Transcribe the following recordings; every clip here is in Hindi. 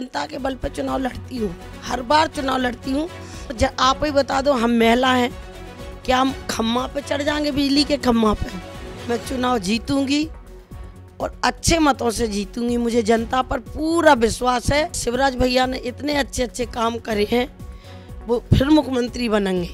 जनता के बल पर चुनाव लड़ती हूँ हर बार चुनाव लड़ती हूँ आप ही बता दो हम महिला हैं क्या हम खम्मा पे चढ़ जाएंगे बिजली के खम्मा पे मैं चुनाव जीतूंगी और अच्छे मतों से जीतूंगी मुझे जनता पर पूरा विश्वास है शिवराज भैया ने इतने अच्छे अच्छे काम करे हैं वो फिर मुख्यमंत्री बनेंगे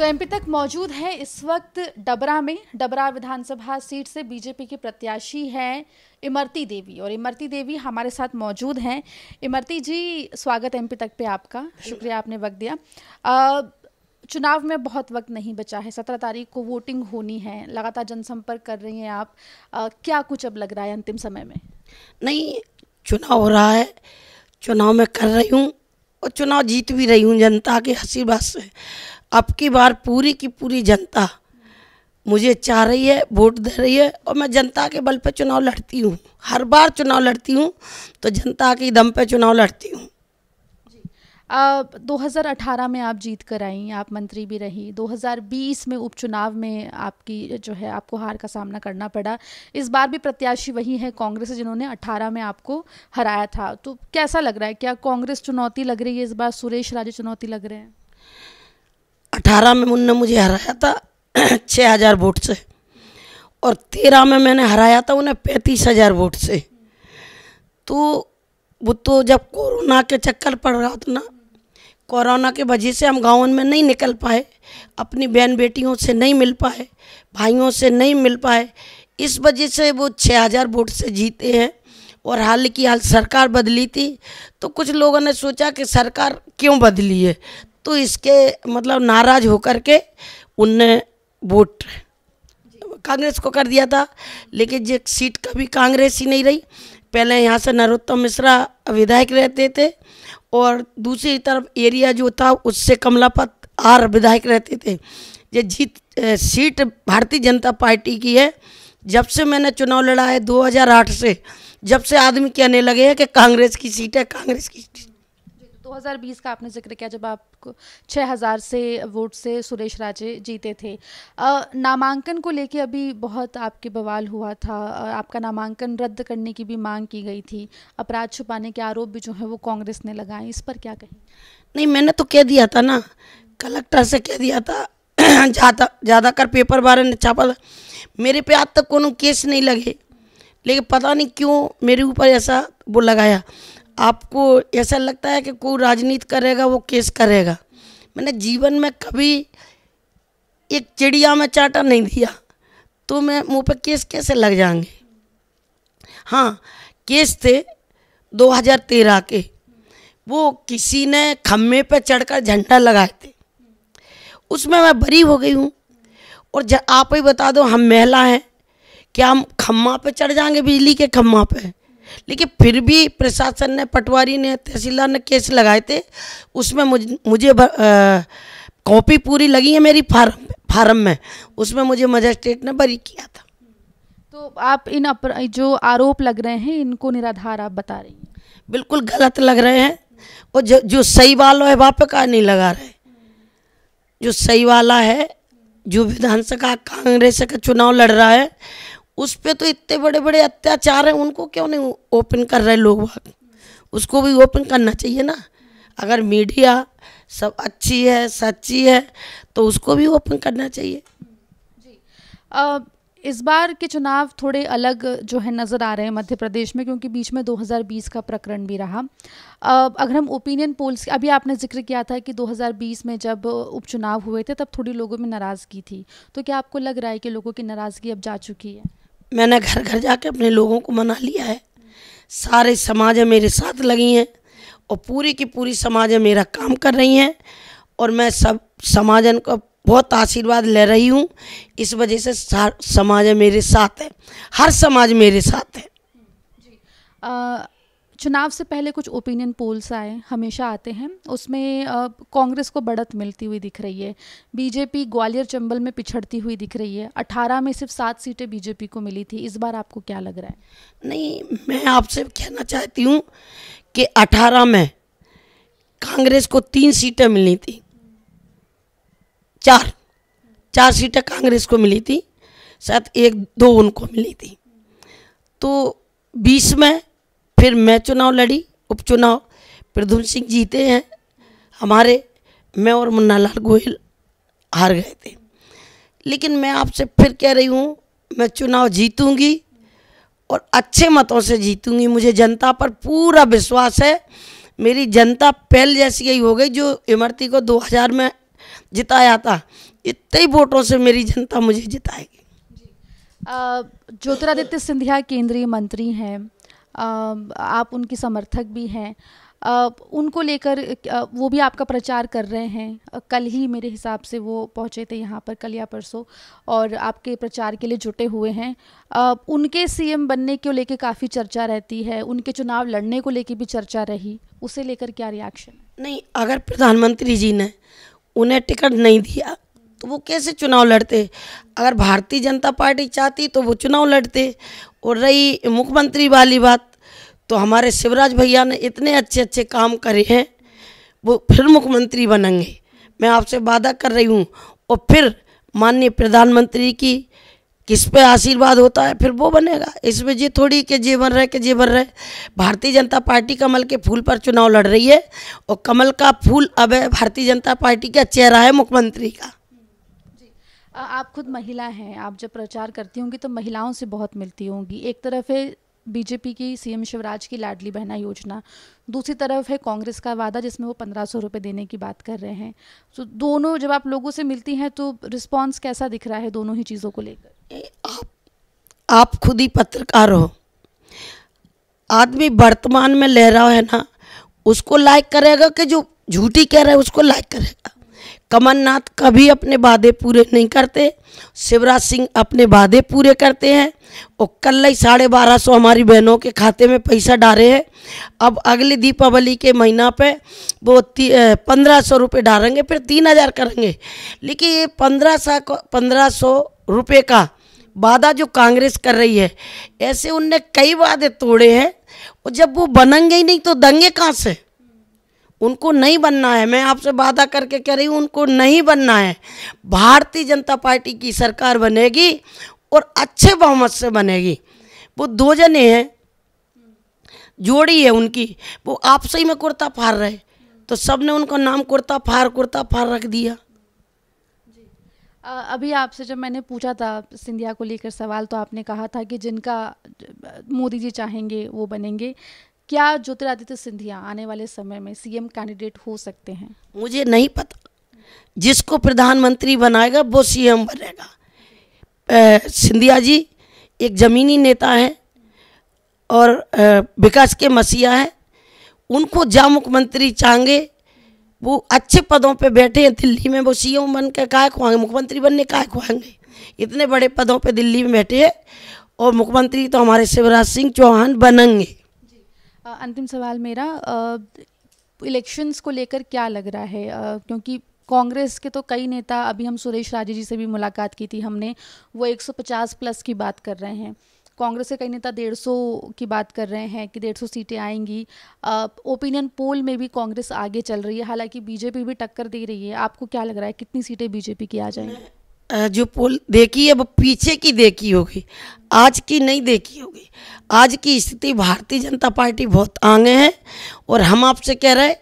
तो एमपी तक मौजूद हैं इस वक्त डबरा में डबरा विधानसभा सीट से बीजेपी के प्रत्याशी हैं इमरती देवी और इमरती देवी हमारे साथ मौजूद हैं इमरती जी स्वागत एमपी तक पे आपका शुक्रिया आपने वक्त दिया चुनाव में बहुत वक्त नहीं बचा है सत्रह तारीख को वोटिंग होनी है लगातार जनसंपर्क कर रही हैं आप आ, क्या कुछ अब लग रहा है अंतिम समय में नहीं चुनाव हो रहा है चुनाव में कर रही हूँ और चुनाव जीत भी रही हूँ जनता के आशीर्वाद से अब की बार पूरी की पूरी जनता मुझे चाह रही है वोट दे रही है और मैं जनता के बल पे चुनाव लड़ती हूँ हर बार चुनाव लड़ती हूँ तो जनता के दम पे चुनाव लड़ती हूँ दो हज़ार अठारह में आप जीत कर आई आप मंत्री भी रही 2020 में उपचुनाव में आपकी जो है आपको हार का सामना करना पड़ा इस बार भी प्रत्याशी वही है कांग्रेस जिन्होंने 18 में आपको हराया था तो कैसा लग रहा है क्या कांग्रेस चुनौती लग रही है इस बार सुरेश राजे चुनौती लग रहे हैं अठारह में मुन्ने मुझे हराया था छः हज़ार वोट से और तेरह में मैंने हराया था उन्हें पैंतीस हज़ार वोट से तो वो तो जब कोरोना के चक्कर पड़ रहा था ना कोरोना के वजह से हम गाँव में नहीं निकल पाए अपनी बहन बेटियों से नहीं मिल पाए भाइयों से नहीं मिल पाए इस वजह से वो छः हज़ार वोट से जीते हैं और हाल की हाल सरकार बदली थी तो कुछ लोगों ने सोचा कि सरकार क्यों बदली है तो इसके मतलब नाराज होकर के उनने वोट कांग्रेस को कर दिया था लेकिन जो सीट कभी कांग्रेस ही नहीं रही पहले यहाँ से नरोत्तम मिश्रा विधायक रहते थे और दूसरी तरफ एरिया जो था उससे कमलापत आर विधायक रहते थे ये जीत सीट भारतीय जनता पार्टी की है जब से मैंने चुनाव लड़ा है 2008 से जब से आदमी कहने लगे हैं कि कांग्रेस की सीट है कांग्रेस की सीट 2020 का आपने जिक्र किया जब आप 6000 से वोट से सुरेश राजे जीते थे नामांकन को लेके अभी बहुत आपके बवाल हुआ था आपका नामांकन रद्द करने की भी मांग की गई थी अपराध छुपाने के आरोप भी जो है वो कांग्रेस ने लगाए इस पर क्या कहें नहीं मैंने तो कह दिया था ना कलेक्टर से कह दिया था ज़्यादा ज़्यादातर पेपर बारे ने छापा था मेरे पे आज तक कोनो केस नहीं लगे लेकिन पता नहीं क्यों मेरे ऊपर ऐसा वो लगाया आपको ऐसा लगता है कि कोई राजनीति करेगा वो केस करेगा मैंने जीवन में कभी एक चिड़िया में चाटा नहीं दिया तो मैं मुँह पर केस कैसे लग जाएंगे हाँ केस थे 2013 के वो किसी ने खम्भे पर चढ़कर झंडा लगाए थे उसमें मैं बरी हो गई हूँ और आप ही बता दो हम महिला हैं क्या हम खम्मा पे चढ़ जाएंगे बिजली के खम्मा पे लेकिन फिर भी प्रशासन ने पटवारी ने तहसीलदार ने केस लगाए थे उसमें मुझ, मुझे कॉपी पूरी लगी है मेरी फार्म फार्म में उसमें मुझे मजिस्ट्रेट ने बरी किया था तो आप इन अपर, जो आरोप लग रहे हैं इनको निराधार आप बता रही हैं बिल्कुल गलत लग रहे हैं और जो जो सही वाला है वहाँ का नहीं लगा रहे जो सही वाला है जो विधानसभा कांग्रेस का चुनाव लड़ रहा है उस पर तो इतने बड़े बड़े अत्याचार हैं उनको क्यों नहीं ओपन कर रहे लोग उसको भी ओपन करना चाहिए ना अगर मीडिया सब अच्छी है सच्ची है तो उसको भी ओपन करना चाहिए जी आ, इस बार के चुनाव थोड़े अलग जो है नज़र आ रहे हैं मध्य प्रदेश में क्योंकि बीच में 2020 का प्रकरण भी रहा अगर हम ओपिनियन पोल्स अभी आपने जिक्र किया था कि 2020 में जब उपचुनाव हुए थे तब थोड़ी लोगों में नाराज़गी थी तो क्या आपको लग रहा है कि लोगों की नाराज़गी अब जा चुकी है मैंने घर घर जाके अपने लोगों को मना लिया है सारे समाज मेरे साथ लगी हैं और पूरी की पूरी समाज मेरा काम कर रही हैं और मैं सब समाजन का बहुत आशीर्वाद ले रही हूँ इस वजह से समाज मेरे साथ है हर समाज मेरे साथ है जी। आ, चुनाव से पहले कुछ ओपिनियन पोल्स आए हमेशा आते हैं उसमें कांग्रेस को बढ़त मिलती हुई दिख रही है बीजेपी ग्वालियर चंबल में पिछड़ती हुई दिख रही है अठारह में सिर्फ सात सीटें बीजेपी को मिली थी इस बार आपको क्या लग रहा है नहीं मैं आपसे कहना चाहती हूँ कि अठारह में कांग्रेस को तीन सीटें मिली थी चार चार सीटें कांग्रेस को मिली थी शायद एक दो उनको मिली थी तो बीस में फिर मैं चुनाव लड़ी उपचुनाव प्रधुम सिंह जीते हैं हमारे मैं और मुन्ना लाल गोयल हार गए थे लेकिन मैं आपसे फिर कह रही हूँ मैं चुनाव जीतूंगी और अच्छे मतों से जीतूंगी मुझे जनता पर पूरा विश्वास है मेरी जनता पहल जैसी ही हो गई जो इमरती को 2000 में जिताया था इतने वोटों से मेरी जनता मुझे जिताएगी ज्योतिरादित्य सिंधिया केंद्रीय मंत्री हैं आप उनके समर्थक भी हैं उनको लेकर वो भी आपका प्रचार कर रहे हैं कल ही मेरे हिसाब से वो पहुँचे थे यहाँ पर कल या परसों और आपके प्रचार के लिए जुटे हुए हैं उनके सीएम बनने को लेकर काफ़ी चर्चा रहती है उनके चुनाव लड़ने को लेकर भी चर्चा रही उसे लेकर क्या रिएक्शन नहीं अगर प्रधानमंत्री जी ने उन्हें टिकट नहीं दिया तो वो कैसे चुनाव लड़ते अगर भारतीय जनता पार्टी चाहती तो वो चुनाव लड़ते और रही मुख्यमंत्री वाली बात तो हमारे शिवराज भैया ने इतने अच्छे अच्छे काम करे हैं वो फिर मुख्यमंत्री बनेंगे मैं आपसे वादा कर रही हूँ और फिर माननीय प्रधानमंत्री की किस पे आशीर्वाद होता है फिर वो बनेगा इसमें ये थोड़ी के जेवर रहे के भर रहे भारतीय जनता पार्टी कमल के फूल पर चुनाव लड़ रही है और कमल का फूल अब है भारतीय जनता पार्टी का चेहरा है मुख्यमंत्री का आप खुद महिला हैं आप जब प्रचार करती होंगी तो महिलाओं से बहुत मिलती होंगी एक तरफ है बीजेपी की सीएम शिवराज की लाडली बहना योजना दूसरी तरफ है कांग्रेस का वादा जिसमें वो पंद्रह सौ रुपये देने की बात कर रहे हैं तो दोनों जब आप लोगों से मिलती हैं तो रिस्पॉन्स कैसा दिख रहा है दोनों ही चीज़ों को लेकर आप आप खुद ही पत्रकार हो आदमी वर्तमान में ले रहा है ना उसको लाइक करेगा कि जो झूठी कह रहा है उसको लाइक करेगा कमलनाथ कभी अपने वादे पूरे नहीं करते शिवराज सिंह अपने वादे पूरे करते हैं और कल ही साढ़े बारह सौ हमारी बहनों के खाते में पैसा डाले हैं अब अगली दीपावली के महीना पे वो पंद्रह सौ रुपये डालेंगे फिर तीन हज़ार करेंगे लेकिन ये पंद्रह सौ पंद्रह सौ रुपये का वादा जो कांग्रेस कर रही है ऐसे उनने कई वादे तोड़े हैं और जब वो बनेंगे ही नहीं तो दंगे कहाँ से उनको नहीं बनना है मैं आपसे वादा करके कह रही हूँ उनको नहीं बनना है भारतीय जनता पार्टी की सरकार बनेगी और अच्छे बहुमत से बनेगी वो दो जने हैं जोड़ी है उनकी वो आपसे ही में कुर्ता फाड़ रहे तो सब ने उनका नाम कुर्ता फार कुर्ता फार रख दिया अभी आपसे जब मैंने पूछा था सिंधिया को लेकर सवाल तो आपने कहा था कि जिनका मोदी जी चाहेंगे वो बनेंगे क्या ज्योतिरादित्य सिंधिया आने वाले समय में सीएम कैंडिडेट हो सकते हैं मुझे नहीं पता जिसको प्रधानमंत्री बनाएगा वो सीएम बनेगा सिंधिया जी एक ज़मीनी नेता है और विकास के मसीहा हैं उनको जा मुख्यमंत्री चाहेंगे वो अच्छे पदों पे बैठे हैं दिल्ली में वो सीएम बन के काय खुआएंगे मुख्यमंत्री बनने काय खुआएंगे इतने बड़े पदों पे दिल्ली में बैठे हैं और मुख्यमंत्री तो हमारे शिवराज सिंह चौहान बनेंगे अंतिम सवाल मेरा इलेक्शंस को लेकर क्या लग रहा है क्योंकि कांग्रेस के तो कई नेता अभी हम सुरेश राजे जी से भी मुलाकात की थी हमने वो 150 प्लस की बात कर रहे हैं कांग्रेस के कई नेता 150 की बात कर रहे हैं कि 150 सीटें आएंगी ओपिनियन पोल में भी कांग्रेस आगे चल रही है हालांकि बीजेपी भी टक्कर दे रही है आपको क्या लग रहा है कितनी सीटें बीजेपी की आ जाएंगी जो पोल देखी है वो पीछे की देखी होगी आज की नहीं देखी होगी आज की स्थिति भारतीय जनता पार्टी बहुत आगे है और हम आपसे कह रहे हैं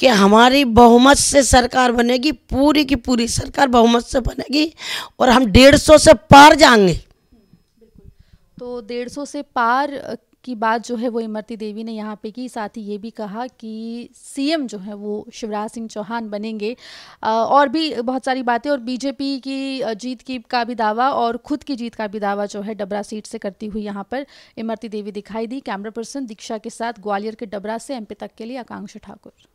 कि हमारी बहुमत से सरकार बनेगी पूरी की पूरी सरकार बहुमत से बनेगी और हम डेढ़ सौ से पार जाएंगे तो डेढ़ सौ से पार की बात जो है वो इमरती देवी ने यहाँ पे की साथ ही ये भी कहा कि सीएम जो है वो शिवराज सिंह चौहान बनेंगे और भी बहुत सारी बातें और बीजेपी की जीत की का भी दावा और खुद की जीत का भी दावा जो है डबरा सीट से करती हुई यहाँ पर इमरती देवी दिखाई दी कैमरा पर्सन दीक्षा के साथ ग्वालियर के डबरा से एमपी तक के लिए आकांक्षा ठाकुर